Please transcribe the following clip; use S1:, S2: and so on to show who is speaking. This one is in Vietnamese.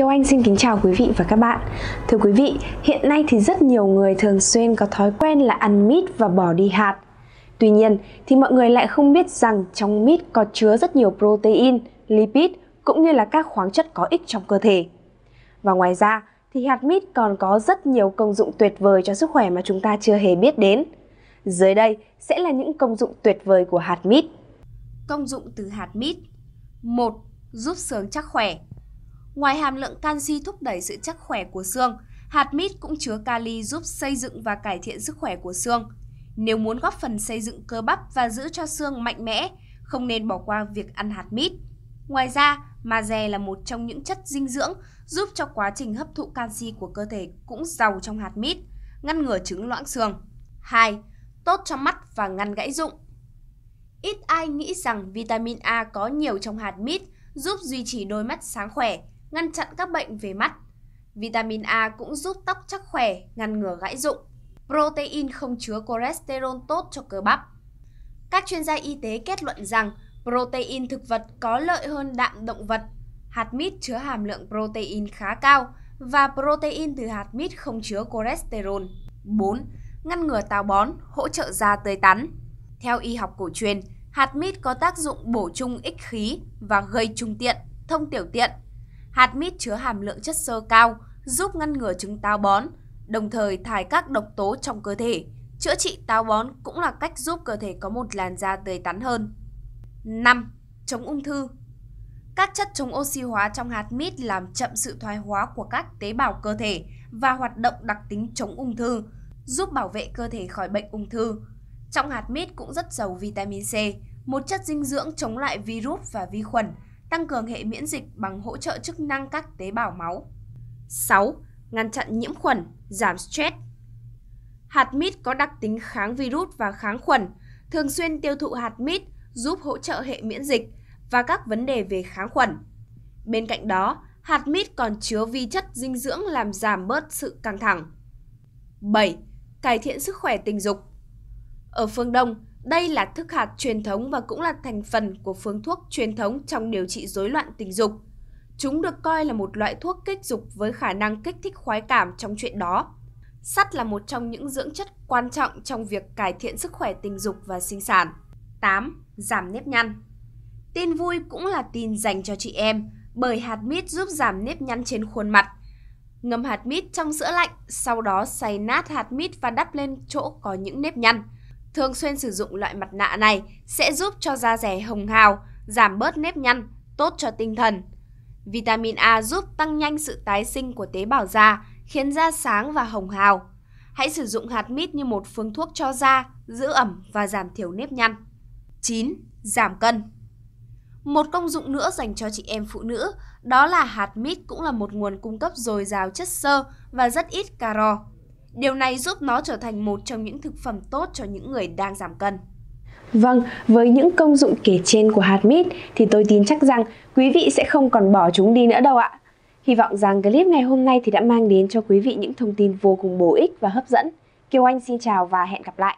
S1: kêu Anh xin kính chào quý vị và các bạn. Thưa quý vị, hiện nay thì rất nhiều người thường xuyên có thói quen là ăn mít và bỏ đi hạt. Tuy nhiên thì mọi người lại không biết rằng trong mít có chứa rất nhiều protein, lipid cũng như là các khoáng chất có ích trong cơ thể. Và ngoài ra thì hạt mít còn có rất nhiều công dụng tuyệt vời cho sức khỏe mà chúng ta chưa hề biết đến. Dưới đây sẽ là những công dụng tuyệt vời của hạt mít. Công dụng từ hạt mít 1. Giúp sướng chắc khỏe Ngoài hàm lượng canxi thúc đẩy sự chắc khỏe của xương, hạt mít cũng chứa kali giúp xây dựng và cải thiện sức khỏe của xương. Nếu muốn góp phần xây dựng cơ bắp và giữ cho xương mạnh mẽ, không nên bỏ qua việc ăn hạt mít. Ngoài ra, magie là một trong những chất dinh dưỡng giúp cho quá trình hấp thụ canxi của cơ thể cũng giàu trong hạt mít, ngăn ngừa chứng loãng xương. 2. Tốt cho mắt và ngăn gãy rụng. Ít ai nghĩ rằng vitamin A có nhiều trong hạt mít giúp duy trì đôi mắt sáng khỏe, ngăn chặn các bệnh về mắt. Vitamin A cũng giúp tóc chắc khỏe, ngăn ngừa gãy rụng. Protein không chứa cholesterol tốt cho cơ bắp. Các chuyên gia y tế kết luận rằng protein thực vật có lợi hơn đạm động vật. Hạt mít chứa hàm lượng protein khá cao và protein từ hạt mít không chứa cholesterol. 4. Ngăn ngừa táo bón, hỗ trợ da tươi tắn. Theo y học cổ truyền, hạt mít có tác dụng bổ trung ích khí và gây trung tiện, thông tiểu tiện, Hạt mít chứa hàm lượng chất xơ cao, giúp ngăn ngừa chứng táo bón, đồng thời thải các độc tố trong cơ thể. Chữa trị táo bón cũng là cách giúp cơ thể có một làn da tươi tắn hơn. 5. Chống ung thư Các chất chống oxy hóa trong hạt mít làm chậm sự thoái hóa của các tế bào cơ thể và hoạt động đặc tính chống ung thư, giúp bảo vệ cơ thể khỏi bệnh ung thư. Trong hạt mít cũng rất giàu vitamin C, một chất dinh dưỡng chống lại virus và vi khuẩn, tăng cường hệ miễn dịch bằng hỗ trợ chức năng các tế bào máu. 6. Ngăn chặn nhiễm khuẩn, giảm stress. Hạt mít có đặc tính kháng virus và kháng khuẩn, thường xuyên tiêu thụ hạt mít giúp hỗ trợ hệ miễn dịch và các vấn đề về kháng khuẩn. Bên cạnh đó, hạt mít còn chứa vi chất dinh dưỡng làm giảm bớt sự căng thẳng. 7. Cải thiện sức khỏe tình dục. Ở phương Đông, đây là thức hạt truyền thống và cũng là thành phần của phương thuốc truyền thống trong điều trị rối loạn tình dục. Chúng được coi là một loại thuốc kích dục với khả năng kích thích khoái cảm trong chuyện đó. Sắt là một trong những dưỡng chất quan trọng trong việc cải thiện sức khỏe tình dục và sinh sản. 8. Giảm nếp nhăn Tin vui cũng là tin dành cho chị em, bởi hạt mít giúp giảm nếp nhăn trên khuôn mặt. Ngâm hạt mít trong sữa lạnh, sau đó xay nát hạt mít và đắp lên chỗ có những nếp nhăn – Thường xuyên sử dụng loại mặt nạ này sẽ giúp cho da rẻ hồng hào, giảm bớt nếp nhăn, tốt cho tinh thần. Vitamin A giúp tăng nhanh sự tái sinh của tế bào da, khiến da sáng và hồng hào. Hãy sử dụng hạt mít như một phương thuốc cho da, giữ ẩm và giảm thiểu nếp nhăn. 9. Giảm cân Một công dụng nữa dành cho chị em phụ nữ, đó là hạt mít cũng là một nguồn cung cấp dồi dào chất xơ và rất ít caro. Điều này giúp nó trở thành một trong những thực phẩm tốt cho những người đang giảm cân. Vâng, với những công dụng kể trên của hạt mít thì tôi tin chắc rằng quý vị sẽ không còn bỏ chúng đi nữa đâu ạ. Hy vọng rằng clip ngày hôm nay thì đã mang đến cho quý vị những thông tin vô cùng bổ ích và hấp dẫn. Kiều Anh xin chào và hẹn gặp lại.